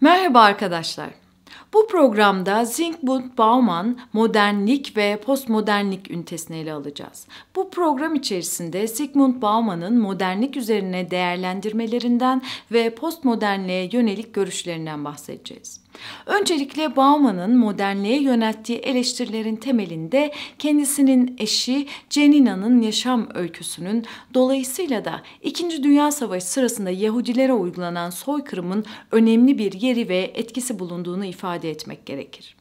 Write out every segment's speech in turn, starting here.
Merhaba arkadaşlar. Bu programda Zygmunt Bauman modernlik ve postmodernlik ünitesini ele alacağız. Bu program içerisinde Zygmunt Bauman'ın modernlik üzerine değerlendirmelerinden ve postmodernliğe yönelik görüşlerinden bahsedeceğiz. Öncelikle Bauman'ın modernliğe yönelttiği eleştirilerin temelinde kendisinin eşi Cenina'nın yaşam öyküsünün dolayısıyla da 2. Dünya Savaşı sırasında Yahudilere uygulanan soykırımın önemli bir yeri ve etkisi bulunduğunu ifade etmek gerekir.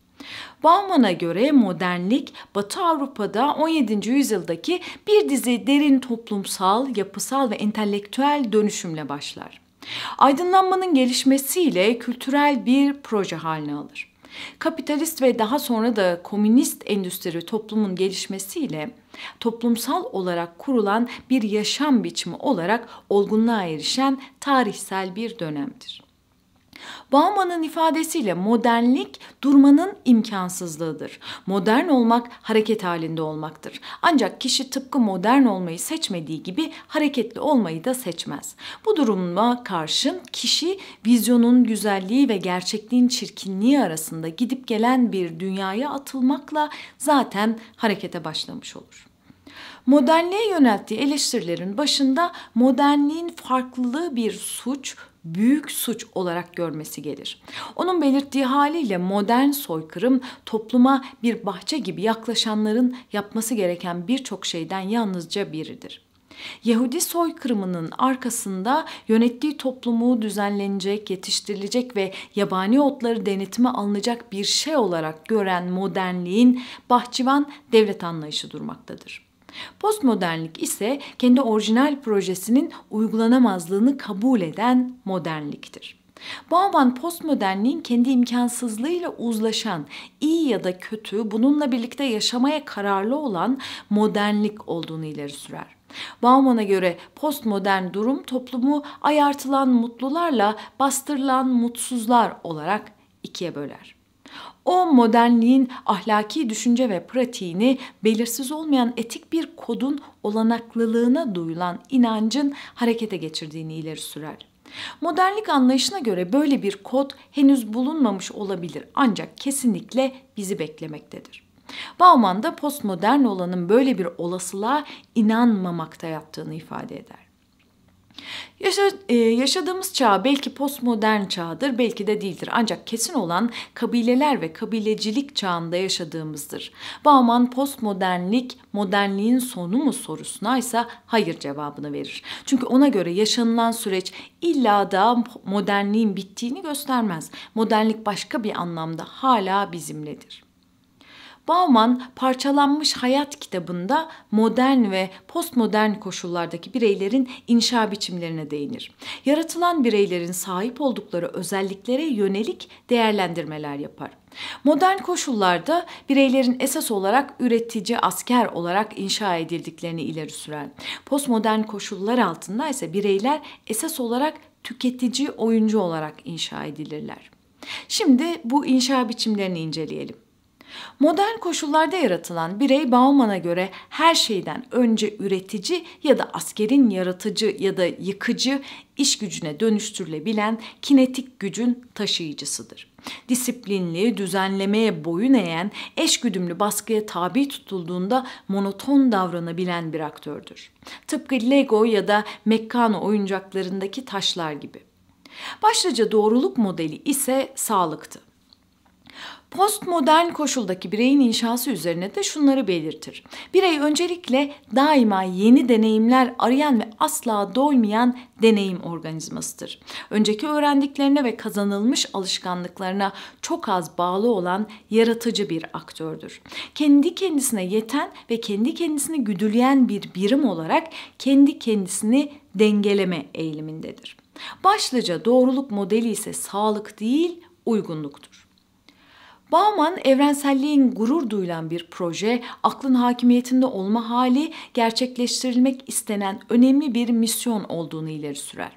Bauman'a göre modernlik Batı Avrupa'da 17. yüzyıldaki bir dizi derin toplumsal, yapısal ve entelektüel dönüşümle başlar. Aydınlanmanın gelişmesiyle kültürel bir proje haline alır. Kapitalist ve daha sonra da komünist endüstri toplumun gelişmesiyle toplumsal olarak kurulan bir yaşam biçimi olarak olgunluğa erişen tarihsel bir dönemdir. Bauman'ın ifadesiyle modernlik durmanın imkansızlığıdır. Modern olmak hareket halinde olmaktır. Ancak kişi tıpkı modern olmayı seçmediği gibi hareketli olmayı da seçmez. Bu duruma karşın kişi vizyonun güzelliği ve gerçekliğin çirkinliği arasında gidip gelen bir dünyaya atılmakla zaten harekete başlamış olur. Modernliğe yönelttiği eleştirilerin başında modernliğin farklılığı bir suç, büyük suç olarak görmesi gelir. Onun belirttiği haliyle modern soykırım topluma bir bahçe gibi yaklaşanların yapması gereken birçok şeyden yalnızca biridir. Yahudi soykırımının arkasında yönettiği toplumu düzenlenecek, yetiştirilecek ve yabani otları denetime alınacak bir şey olarak gören modernliğin bahçıvan devlet anlayışı durmaktadır. Postmodernlik ise kendi orijinal projesinin uygulanamazlığını kabul eden modernliktir. Bauman postmodernliğin kendi imkansızlığıyla uzlaşan, iyi ya da kötü bununla birlikte yaşamaya kararlı olan modernlik olduğunu ileri sürer. Bauman'a göre postmodern durum toplumu ayartılan mutlularla bastırılan mutsuzlar olarak ikiye böler. O modernliğin ahlaki düşünce ve pratiğini belirsiz olmayan etik bir kodun olanaklılığına duyulan inancın harekete geçirdiğini ileri sürer. Modernlik anlayışına göre böyle bir kod henüz bulunmamış olabilir ancak kesinlikle bizi beklemektedir. Bauman da postmodern olanın böyle bir olasılığa inanmamakta yattığını ifade eder. Yaşa, e, yaşadığımız çağ belki postmodern çağdır, belki de değildir. Ancak kesin olan kabileler ve kabilecilik çağında yaşadığımızdır. Bauman postmodernlik modernliğin sonu mu sorusuna ise hayır cevabını verir. Çünkü ona göre yaşanılan süreç illa da modernliğin bittiğini göstermez. Modernlik başka bir anlamda hala bizimledir. Bauman Parçalanmış Hayat kitabında modern ve postmodern koşullardaki bireylerin inşa biçimlerine değinir. Yaratılan bireylerin sahip oldukları özelliklere yönelik değerlendirmeler yapar. Modern koşullarda bireylerin esas olarak üretici asker olarak inşa edildiklerini ileri süren, postmodern koşullar altında ise bireyler esas olarak tüketici oyuncu olarak inşa edilirler. Şimdi bu inşa biçimlerini inceleyelim. Modern koşullarda yaratılan birey Bauman'a göre her şeyden önce üretici ya da askerin yaratıcı ya da yıkıcı iş gücüne dönüştürülebilen kinetik gücün taşıyıcısıdır. Disiplinli, düzenlemeye boyun eğen, eşgüdümlü baskıya tabi tutulduğunda monoton davranabilen bir aktördür. Tıpkı Lego ya da Meccano oyuncaklarındaki taşlar gibi. Başlıca doğruluk modeli ise sağlıktı. Postmodern koşuldaki bireyin inşası üzerine de şunları belirtir. Birey öncelikle daima yeni deneyimler arayan ve asla doymayan deneyim organizmasıdır. Önceki öğrendiklerine ve kazanılmış alışkanlıklarına çok az bağlı olan yaratıcı bir aktördür. Kendi kendisine yeten ve kendi kendisini güdüleyen bir birim olarak kendi kendisini dengeleme eğilimindedir. Başlıca doğruluk modeli ise sağlık değil, uygunluktur. Bauman evrenselliğin gurur duyulan bir proje, aklın hakimiyetinde olma hali gerçekleştirilmek istenen önemli bir misyon olduğunu ileri sürer.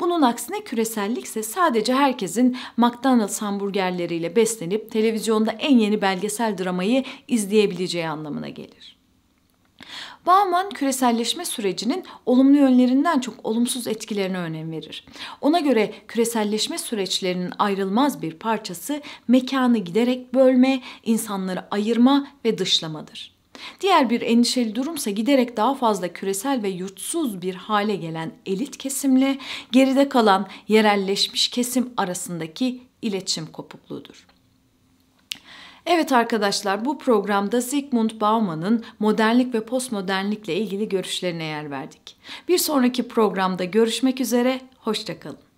Bunun aksine küresellik ise sadece herkesin McDonald's hamburgerleriyle beslenip televizyonda en yeni belgesel dramayı izleyebileceği anlamına gelir. Bauman küreselleşme sürecinin olumlu yönlerinden çok olumsuz etkilerine önem verir. Ona göre küreselleşme süreçlerinin ayrılmaz bir parçası mekanı giderek bölme, insanları ayırma ve dışlamadır. Diğer bir endişeli durumsa giderek daha fazla küresel ve yurtsuz bir hale gelen elit kesimle geride kalan yerelleşmiş kesim arasındaki iletişim kopukluğudur. Evet arkadaşlar bu programda Sigmund Bauman'ın modernlik ve postmodernlikle ilgili görüşlerine yer verdik. Bir sonraki programda görüşmek üzere, hoşçakalın.